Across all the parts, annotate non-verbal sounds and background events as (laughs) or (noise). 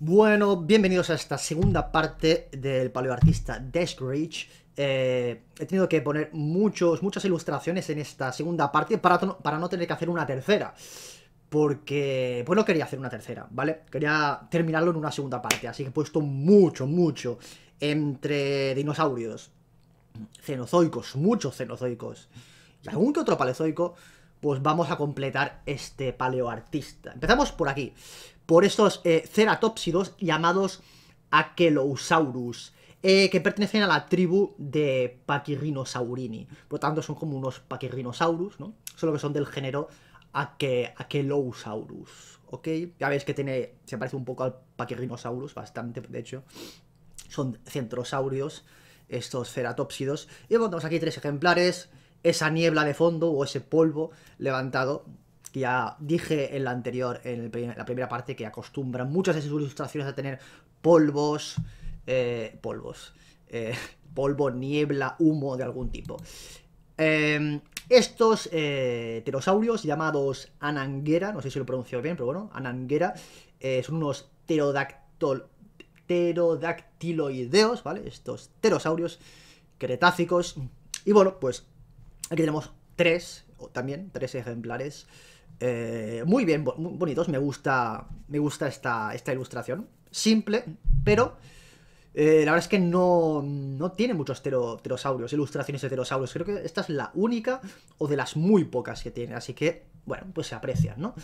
Bueno, bienvenidos a esta segunda parte del paleoartista Death eh, he tenido que poner muchos, muchas ilustraciones en esta segunda parte para, para no tener que hacer una tercera. Porque, pues no quería hacer una tercera, ¿vale? Quería terminarlo en una segunda parte, así que he puesto mucho, mucho entre dinosaurios, cenozoicos, muchos cenozoicos y algún que otro paleozoico, pues vamos a completar este paleoartista. Empezamos por aquí por estos eh, ceratópsidos llamados Aquelosaurus, eh, que pertenecen a la tribu de Pachyrhinosaurini. Por lo tanto, son como unos Pachyrhinosaurus, ¿no? Solo que son del género Aquelosaurus, ¿ok? Ya veis que tiene, se parece un poco al Pachyrhinosaurus, bastante, de hecho. Son centrosaurios, estos ceratópsidos. Y bueno, tenemos aquí tres ejemplares. Esa niebla de fondo o ese polvo levantado que ya dije en la anterior, en, la primera parte, que acostumbran muchas de sus ilustraciones a tener polvos, eh, polvos, eh, (laughs) polvo, niebla, humo de algún tipo. Em, estos eh, pterosaurios llamados ananguera, no sé si lo pronuncio bien, pero bueno, ananguera, son unos pterodactiloideos, ¿vale? Estos pterosaurios cretácicos. Y bueno, pues aquí tenemos tres, o también tres ejemplares eh, muy bien, bonitos, me gusta, me gusta esta, esta ilustración. Simple, pero eh, la verdad es que no, no tiene muchos pterosaurios, ilustraciones de pterosaurios. Creo que esta es la única o de las muy pocas que tiene, así que, bueno, pues se aprecian, ¿no?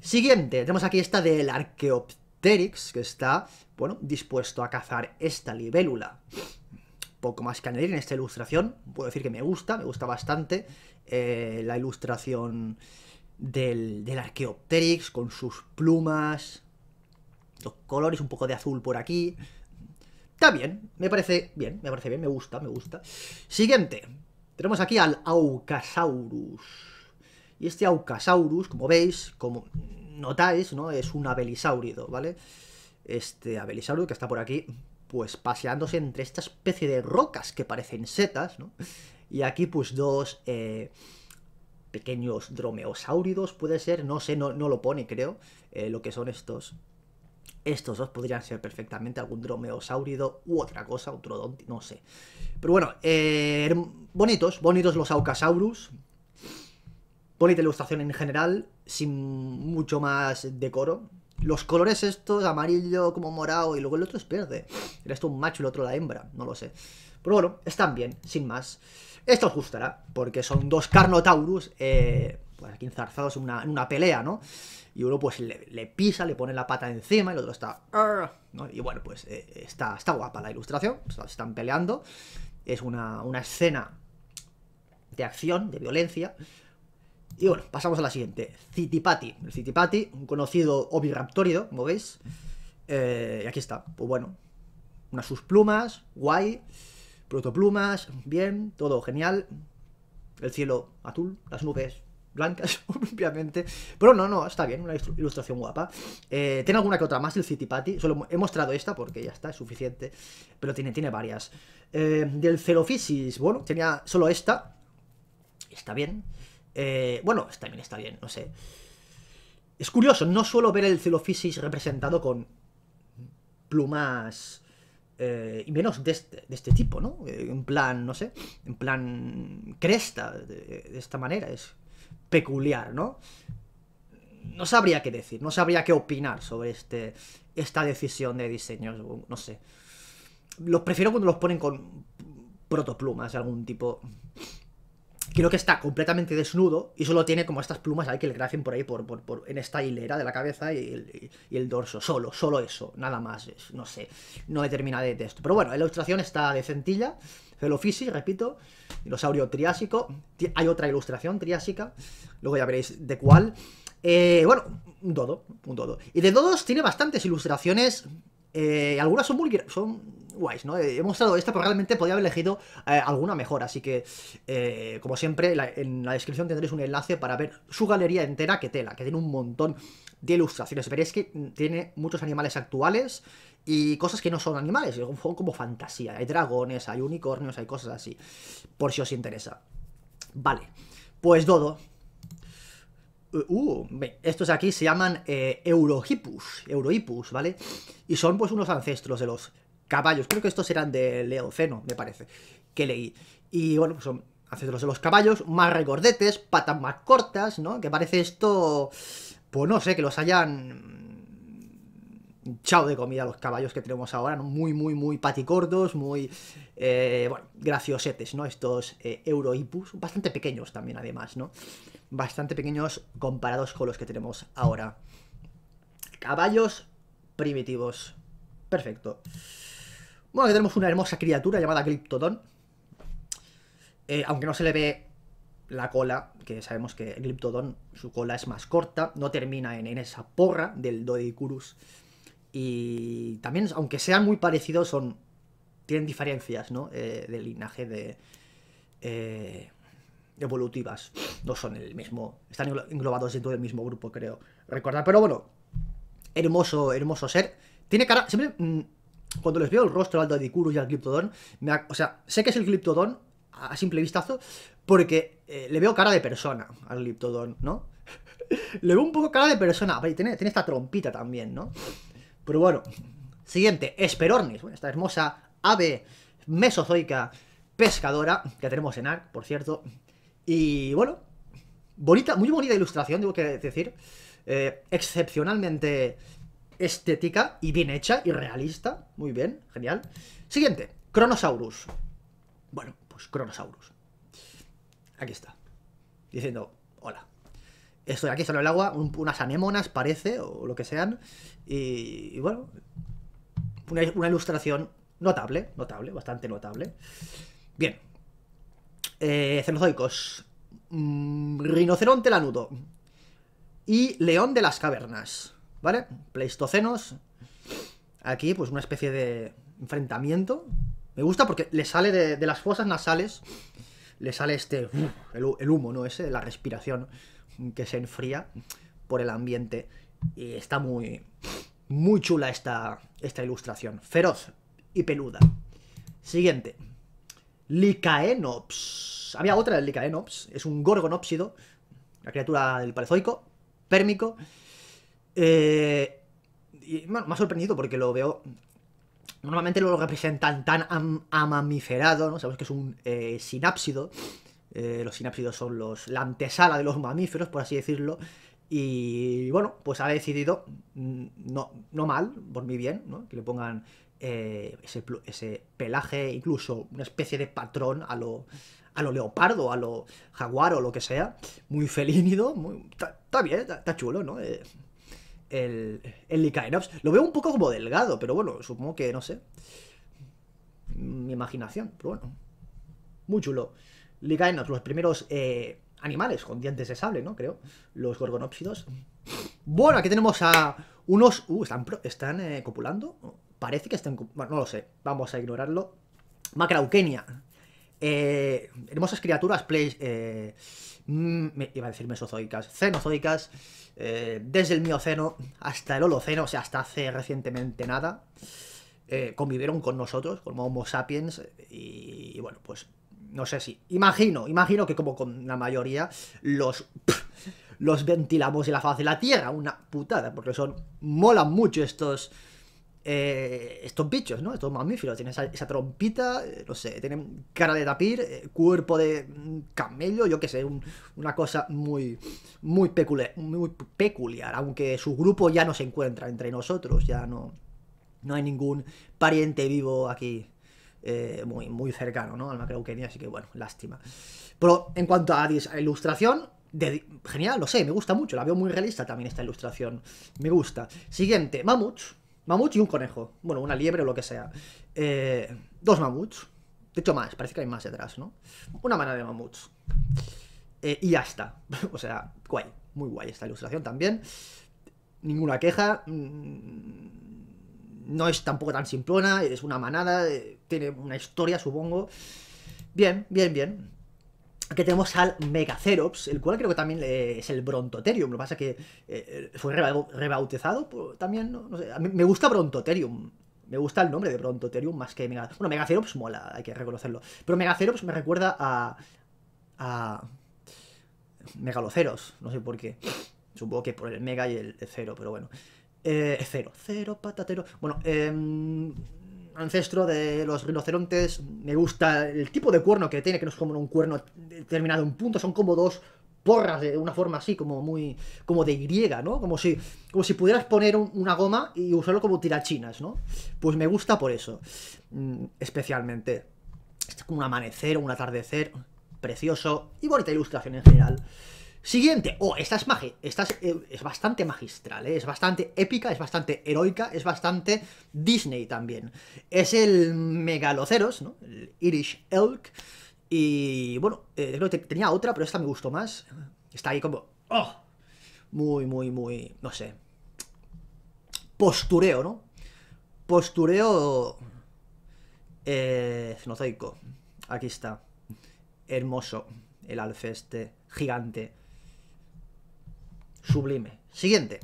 Siguiente, tenemos aquí esta del Archaeopteryx, que está, bueno, dispuesto a cazar esta libélula. Poco más que añadir en esta ilustración, puedo decir que me gusta, me gusta bastante eh, la ilustración del, del con sus plumas, los colores, un poco de azul por aquí. Está bien, me parece bien, me parece bien, me gusta, me gusta. Siguiente, tenemos aquí al Aucasaurus. Y este Aucasaurus, como veis, como notáis, ¿no? Es un abelisáurido, ¿vale? Este abelisáurido que está por aquí, pues paseándose entre esta especie de rocas que parecen setas, ¿no? Y aquí, pues, dos... Eh, pequeños dromeosáuridos, puede ser, no sé, no, lo pone, creo, eh, lo que son estos. Estos dos podrían ser perfectamente algún dromeosáurido u otra cosa, otro no sé. Pero bueno, eh, bonitos, bonitos los Aucasaurus. Bonita ilustración en general, sin mucho más decoro. Los colores estos, amarillo como morado, y luego el otro es verde. Era esto un macho y el otro la hembra, no lo sé. Pero bueno, están bien, sin más. Esto os gustará, porque son dos Carnotaurus, eh, pues aquí enzarzados en una, pelea, ¿no? Y uno pues le, pisa, le pone la pata encima, y el otro está... Y bueno, pues eh, está, está guapa la ilustración, están peleando. Es una, escena de acción, de violencia, y bueno, pasamos a la siguiente. Citipati. El Citipati, un conocido oviraptorido, como veis. Eh, y aquí está. Pues bueno, unas sus plumas, guay. Protoplumas, bien, todo genial. El cielo azul, las nubes blancas, (laughs) obviamente. Pero no, no, está bien, una ilustración guapa. Eh, tiene alguna que otra más, el City Solo he mostrado esta porque ya está, es suficiente. Pero tiene, tiene varias. Eh, del Celofisis, bueno, tenía solo esta. Está bien. Eh, bueno, también está bien, no sé. Es curioso, no suelo ver el Celofisis representado con plumas eh, y menos de este, este tipo, ¿no? Eh, en plan, no sé, en plan cresta, de, esta manera, es peculiar, ¿no? No sabría qué decir, no sabría qué opinar sobre este, esta decisión de diseños, no sé. Los prefiero cuando los ponen con protoplumas de algún tipo creo que está completamente desnudo y solo tiene como estas plumas ahí que le crecen por ahí por, en esta hilera de la cabeza y el, dorso, solo, solo eso, nada más, no sé, no determina de esto. Pero bueno, la ilustración está de centilla, Felofisi, repito, dinosaurio triásico, hay otra ilustración triásica, luego ya veréis de cuál. Eh, bueno, un dodo, un dodo. Y de todos tiene bastantes ilustraciones eh, algunas son, son guays, ¿no? Eh, he mostrado esta, pero realmente podría haber elegido eh, alguna mejor. Así que, como siempre, en la descripción tendréis un enlace para ver su galería entera que tela, que tiene un montón de ilustraciones. Veréis que tiene muchos animales actuales y cosas que no son animales, son como fantasía. Hay dragones, hay unicornios, hay cosas así, por si os interesa. Vale, pues Dodo, Uh, uh estos aquí se llaman eh, Eurohippus, Eurohippus, ¿vale? Y son pues unos ancestros de los caballos. Creo que estos eran de Leoceno, me parece, que leí. Y bueno, pues son ancestros de los caballos, más regordetes, patas más cortas, ¿no? Que parece esto, pues no sé, que los hayan chao de comida los caballos que tenemos ahora, Muy, muy, muy paticordos muy, eh, bueno, graciosetes, ¿no? Estos eh, Eurohipus, bastante pequeños también, además, ¿no? Bastante pequeños comparados con los que tenemos ahora. Caballos primitivos. Perfecto. Bueno, aquí tenemos una hermosa criatura llamada Glyptodon. Eh, aunque no se le ve la cola, que sabemos que el Glyptodon, su cola es más corta, no termina en, en esa porra del Dodicurus y también, aunque sean muy parecidos, son tienen diferencias, ¿no? Eh, de linaje de... Eh, evolutivas. No son el mismo... Están englobados dentro del mismo grupo, creo. Recordar, pero bueno. Hermoso, hermoso ser. Tiene cara... Siempre... Mm, cuando les veo el rostro al Dodicurus y al Glyptodon, o sea, sé que es el Glyptodon a simple vistazo, porque eh, le veo cara de persona al Glyptodon, ¿no? (laughs) le veo un poco cara de persona, tiene, tiene esta trompita también, ¿no? Pero bueno, siguiente, Esperornis, esta hermosa ave mesozoica pescadora que tenemos en ARC, por cierto. Y bueno, bonita, muy bonita ilustración, tengo que decir. Eh, excepcionalmente estética y bien hecha y realista. Muy bien, genial. Siguiente, Cronosaurus. Bueno, pues Cronosaurus. Aquí está, diciendo hola de aquí solo el agua, unas anémonas parece, o lo que sean, y, bueno, una, ilustración notable, notable, bastante notable. Bien, eh, cenozoicos, mm, rinoceronte lanudo y león de las cavernas, ¿vale? Pleistocenos, aquí pues una especie de enfrentamiento. Me gusta porque le sale de, las fosas nasales, le sale este, el humo, ¿no? Ese, la respiración que se enfría por el ambiente. Y está muy, muy chula esta, esta ilustración. Feroz y peluda. Siguiente. Licaenops Había otra del Licaenops, Es un gorgonópsido. La criatura del Paleozoico. Pérmico. Eh, y, bueno, me ha sorprendido porque lo veo... Normalmente lo representan tan amamiferado, ¿no? Sabemos que es un eh, sinápsido. Eh, los sinápsidos son los, la antesala de los mamíferos, por así decirlo. Y bueno, pues ha decidido, mm, no, no mal, por mi bien, que le pongan eh, ese, pelaje, incluso una especie de patrón a lo, a lo leopardo, a lo jaguar o lo que sea, muy felínido, está, bien, está, chulo, ¿no? Eh, el, el Lo veo un poco como delgado, pero bueno, supongo que, no sé, mi imaginación, pero bueno, muy chulo le en los primeros eh, animales con dientes de sable, ¿no? Creo, los gorgonópsidos. Bueno, aquí tenemos a unos... Uh, ¿están, eh, copulando? Parece que están... Bueno, no lo sé, vamos a ignorarlo. Macrauquenia. Eh, hermosas criaturas, play, mm, iba a decir mesozoicas, cenozoicas, desde el mioceno hasta el holoceno, o sea, hasta hace recientemente nada, convivieron con nosotros, como Homo sapiens, y bueno, pues no sé si, imagino, imagino que como con la mayoría, los, los ventilamos en la faz de la tierra, una putada, porque son, molan mucho estos, eh, estos bichos, ¿no? Estos mamíferos, tienen esa, trompita, eh, no sé, tienen cara de tapir, eh, cuerpo de mm, camello, yo qué sé, una cosa muy, muy, peculiar, muy peculiar, aunque su grupo ya no se encuentra entre nosotros, ya no, no hay ningún pariente vivo aquí eh, muy, muy cercano ¿no? al macro así que bueno, lástima. Pero en cuanto a, ilustración, genial, lo sé, me gusta mucho, la veo muy realista también esta ilustración, me gusta. Siguiente, mamuts, mamuts y un conejo, bueno, una liebre o lo que sea. Eh, dos mamuts, de hecho más, parece que hay más detrás, ¿no? Una manada de mamuts. Eh, y ya está, (laughs) o sea, guay, muy guay esta ilustración también. Ninguna queja, mm, no es tampoco tan simplona, es una manada, eh, tiene una historia, supongo. Bien, bien, bien. Aquí tenemos al Megacerops, el cual creo que también es el Brontoterium. Lo que pasa es que eh, fue rebautizado también, ¿no? no sé, me gusta Brontoterium. Me gusta el nombre de Brontoterium más que Megacerops. Bueno, Megacerops mola, hay que reconocerlo. Pero Megacerops me recuerda a... a... Megaloceros, no sé por qué. Supongo que por el Mega y el Cero, pero bueno. Eh, cero, cero, patatero. Bueno, em, ancestro de los rinocerontes. Me gusta el tipo de cuerno que tiene, que no es como un cuerno terminado en punto, son como dos porras de una forma así, como muy. como de Y, ¿no? Como si. Como si pudieras poner una goma y usarlo como tirachinas, ¿no? Pues me gusta por eso. Mm, especialmente. Es como un amanecer, un atardecer. Precioso. Y bonita ilustración en general. Siguiente. Oh, esta es, magia esta eh, es, bastante magistral, eh, es bastante épica, es bastante heroica, es bastante Disney también. Es el Megaloceros, ¿no? El Irish Elk. Y bueno, eh, creo que tenía otra, pero esta me gustó más. Está ahí como... ¡Oh! Muy, muy, muy... No sé. Postureo, ¿no? Postureo... Eh, Aquí está. Hermoso. El alfeste. gigante. Sublime. Siguiente.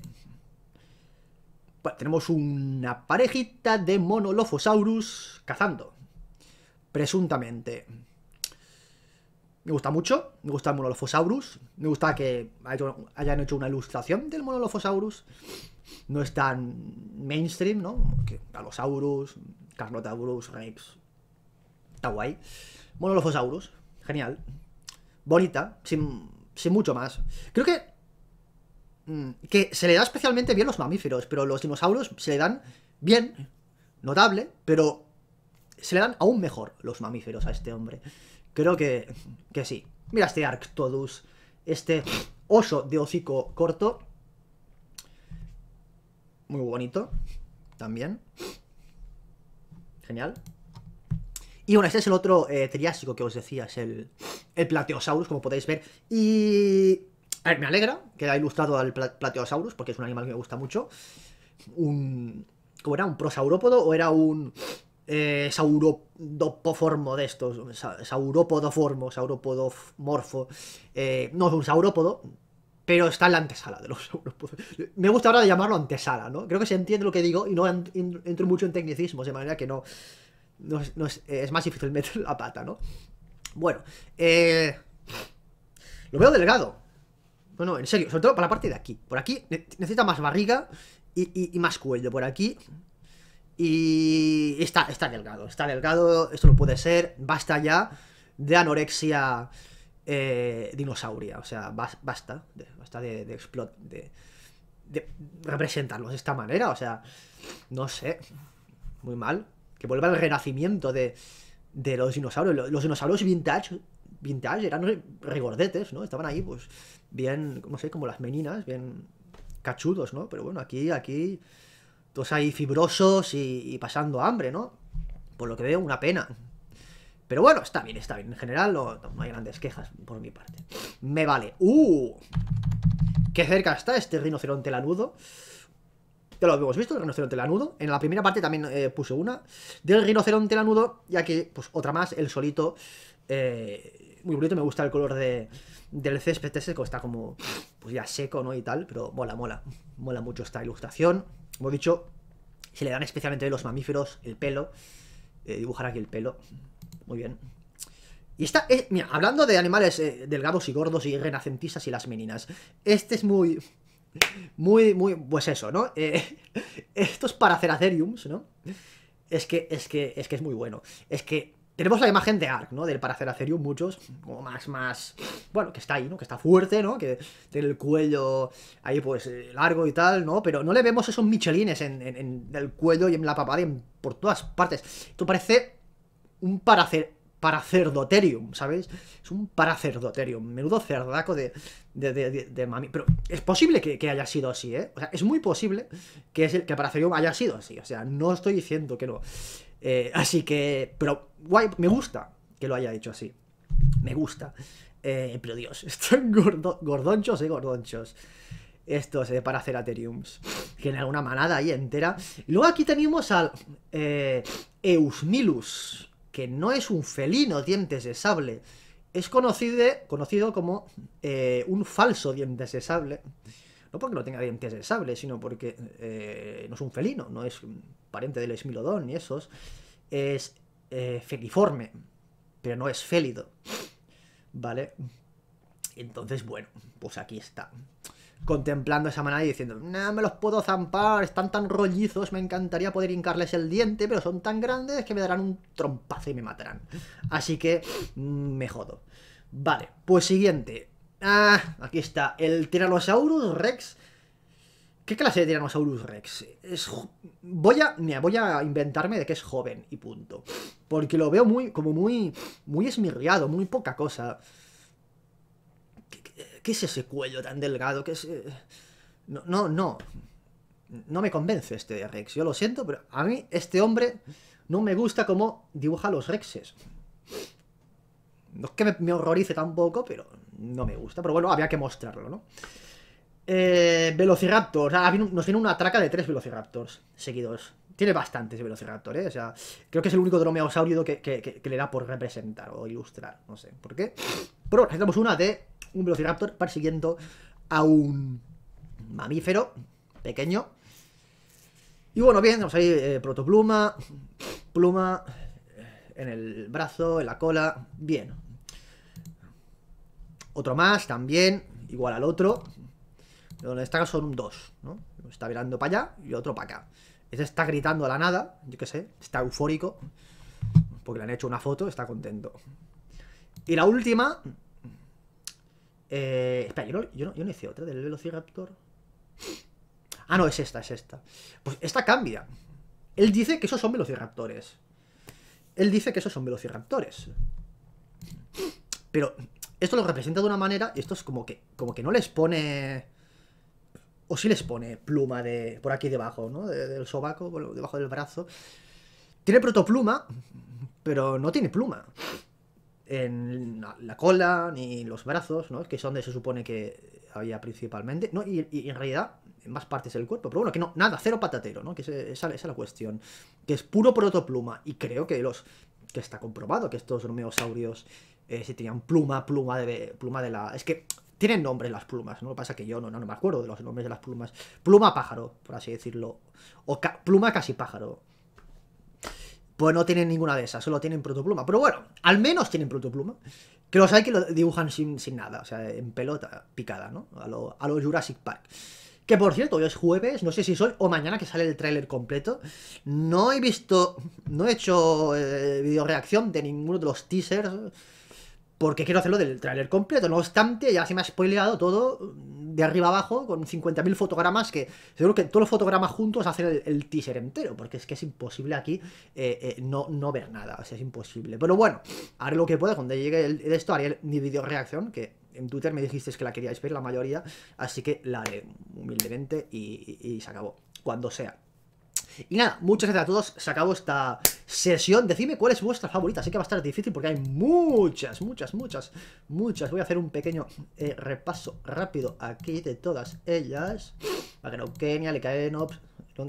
tenemos una parejita de Monolophosaurus cazando. Presuntamente. Me gusta mucho, me gusta el Monolophosaurus. Me gusta que hayan hecho una ilustración del Monolophosaurus. No es tan mainstream, ¿no? Que Carnotaurus, Rex. Está guay. Monolophosaurus, genial. Bonita, sin mucho más. Creo que Mm, que se le da especialmente bien los mamíferos, pero los dinosaurios se le dan bien, notable, pero se le dan aún mejor los mamíferos a este hombre. Creo que, sí. Mira este Arctodus, este oso de hocico corto. Muy bonito, también. Genial. Y bueno, este es el otro eh, triásico que os decía, es el, el Plateosaurus, como podéis ver. Y a ver, me alegra que haya ilustrado al Plateosaurus, porque es un animal que me gusta mucho. Un. ¿Cómo era? ¿Un prosaurópodo o era un. Eh, sauropoformo de estos? Sauropodoformo, sauropodomorfo. Eh, no es un saurópodo, pero está en la antesala de los saurópodos. Me gusta ahora llamarlo antesala, ¿no? Creo que se entiende lo que digo y no entro mucho en tecnicismos, de manera que no. Eh, es, más difícil meter la pata, ¿no? Bueno, eh. Lo veo delgado. No, no, en serio, sobre todo para la parte de aquí. Por aquí necesita más barriga y, más cuello. Por aquí. Y está, está delgado, está delgado, esto no puede ser, basta ya de anorexia eh, dinosauria, o sea, basta, basta de, de, explot, de, representarlos de esta manera, o sea, no sé, muy mal, que vuelva el renacimiento de, de los dinosaurios. Los, dinosaurios vintage, vintage eran regordetes, ¿no? Estaban ahí, pues, bien, no sé, como las meninas, bien cachudos, ¿no? Pero bueno, aquí, aquí, todos ahí fibrosos y, pasando hambre, ¿no? Por lo que veo, una pena. Pero bueno, está bien, está bien. En general no, hay grandes quejas por mi parte. Me vale. ¡Uh! ¡Qué cerca está este rinoceronte lanudo! Ya lo habíamos visto, el rinoceronte lanudo. En la primera parte también eh, puse una del rinoceronte lanudo, ya que, pues, otra más, el solito eh, muy bonito. Me gusta el color de, del césped ese, que está como pues ya seco, ¿no? Y tal, pero mola, mola. Mola mucho esta ilustración. Como he dicho, se le dan especialmente los mamíferos, el pelo. Eh, dibujar aquí el pelo. Muy bien. Y esta, mira, hablando de animales eh, delgados y gordos y renacentistas y las meninas. Este es muy... Muy, muy, pues eso, ¿no? Eh, (laughs) esto es hacer Paraceratheriums, ¿no? Es que, es que, es que es muy bueno. Es que tenemos la imagen de Ark, ¿no? Del Paraceracerium, muchos, como más, más, bueno, que está ahí, ¿no? Que está fuerte, ¿no? Que tiene el cuello ahí, pues, eh, largo y tal, ¿no? Pero no le vemos esos michelines en, el cuello y en la papada y por todas partes. Esto parece un paracer, paracerdoterium, ¿sabéis? Es un paracerdoterium, menudo cerdaco de, de, de, mami. Pero es posible que, que, haya sido así, ¿eh? O sea, es muy posible que, es el, que haya sido así, o sea, no estoy diciendo que no... Eh, así que, pero guay, me gusta que lo haya hecho así. Me gusta. Eh, pero Dios, (laughs) están gordonchos y gordonchos. Estos es eh, para que genera una manada ahí entera. luego aquí tenemos al Eusmilus, que no es un felino dientes de sable. Es conocido, conocido como un falso dientes de sable no porque no tenga dientes de sable, sino porque eh, no es un felino, no es pariente del esmilodón ni esos, es eh, feliforme, pero no es félido, ¿vale? Entonces, bueno, pues aquí está. Contemplando esa manada y diciendo, no me los puedo zampar, están tan rollizos, me encantaría poder hincarles el diente, pero son tan grandes que me darán un trompazo y me matarán. Así que mm, me jodo. Vale, pues siguiente. Ah, aquí está. El Tyrannosaurus Rex. ¿Qué clase de Tyrannosaurus Rex? Es... Voy a... voy a inventarme de que es joven y punto. Porque lo veo muy... como muy... muy esmirriado, muy poca cosa. ¿Qué, es ese cuello tan delgado? ¿Qué es...? Eh? No, no, no. No me convence este Rex. Yo lo siento, pero a mí este hombre no me gusta cómo dibuja los Rexes. No es que me horrorice tampoco, pero no me gusta, pero bueno, había que mostrarlo, ¿no? Eh, Velociraptors. nos tiene una traca de tres Velociraptors seguidos. Tiene bastantes Velociraptors, ¿eh? O sea, creo que es el único dromeosaurido que, le da por representar o ilustrar. No sé por qué. Pero necesitamos una de un Velociraptor persiguiendo a un mamífero pequeño. Y bueno, bien, tenemos ahí eh, protopluma, pluma eh, en el brazo, en la cola. Bien, otro más, también, igual al otro. Pero en este caso son dos, ¿no? está mirando para allá y otro para acá. Este está gritando a la nada, yo qué sé, está eufórico. Porque le han hecho una foto, está contento. Y la última... Eh, espera, yo yo no hice otra del Velociraptor. Ah, no, es esta, es esta. Pues esta cambia. Él dice que esos son velociraptores. Él dice que esos son velociraptores. Pero esto lo representa de una manera y esto es como que, como que no les pone... O sí les pone pluma de por aquí debajo, ¿no? del sobaco, debajo del brazo. Tiene protopluma, pero no tiene pluma en la cola ni los brazos, ¿no? Que es donde se supone que había principalmente, ¿no? Y, en realidad en más partes del cuerpo, pero bueno, que no, nada, cero patatero, ¿no? Que esa, esa, es la cuestión, que es puro protopluma y creo que los que está comprobado que estos dromeosaurios eh, si tenían pluma, pluma de, pluma de la... Es que tienen nombre las plumas, ¿no? Lo que pasa es que yo no, no, me acuerdo de los nombres de las plumas. Pluma pájaro, por así decirlo. O pluma casi pájaro. Pues no tienen ninguna de esas, solo tienen protopluma. Pero bueno, al menos tienen protopluma. Que los hay que lo dibujan sin, nada, o sea, en pelota picada, ¿no? A los a lo Jurassic Park. Que por cierto, hoy es jueves, no sé si hoy o mañana que sale el tráiler completo. No he visto, no he hecho eh, video reacción de ninguno de los teasers porque quiero hacerlo del tráiler completo. No obstante, ya se me ha spoileado todo de arriba abajo con 50.000 fotogramas que seguro que todos los fotogramas juntos hacen el, el teaser entero, porque es que es imposible aquí eh, eh, no, no ver nada, o sea, es imposible. Pero bueno, haré lo que pueda, cuando llegue el, esto haré mi video reacción, que en Twitter me dijisteis que la queríais ver, la mayoría, así que la haré humildemente y, se acabó, cuando sea. Y nada, muchas gracias a todos, se acabó esta sesión, decidme cuál es vuestra favorita, sé que va a estar difícil porque hay muchas, muchas, muchas, muchas. Voy a hacer un pequeño eh, repaso rápido aquí de todas ellas. Magnokenia, Lecaenops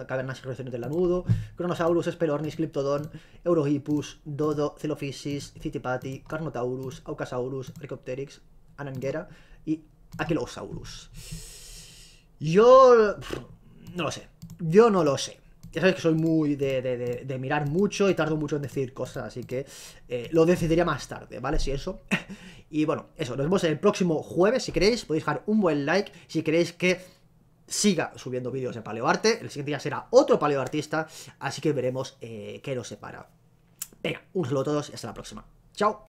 Cavernas y reacciones del Lanudo, Cronosaurus, esperornis Cliptodon, Eurohippus, Dodo, Celophysis Citipati, Carnotaurus, Aucasaurus, Recopteryx, Ananguera y Aquilosaurus. Yo... no lo sé. Yo no lo sé. Ya sabéis que soy muy de, mirar mucho y tardo mucho en decir cosas, así que eh, lo decidiría más tarde, ¿vale? Si eso. (laughs) y bueno, eso, nos vemos el próximo jueves. Si queréis, podéis dejar un buen like. Si queréis que siga subiendo vídeos de paleoarte, el siguiente día será otro paleoartista, así que veremos eh, qué nos separa. Venga, un saludo a todos y hasta la próxima. ¡Chao!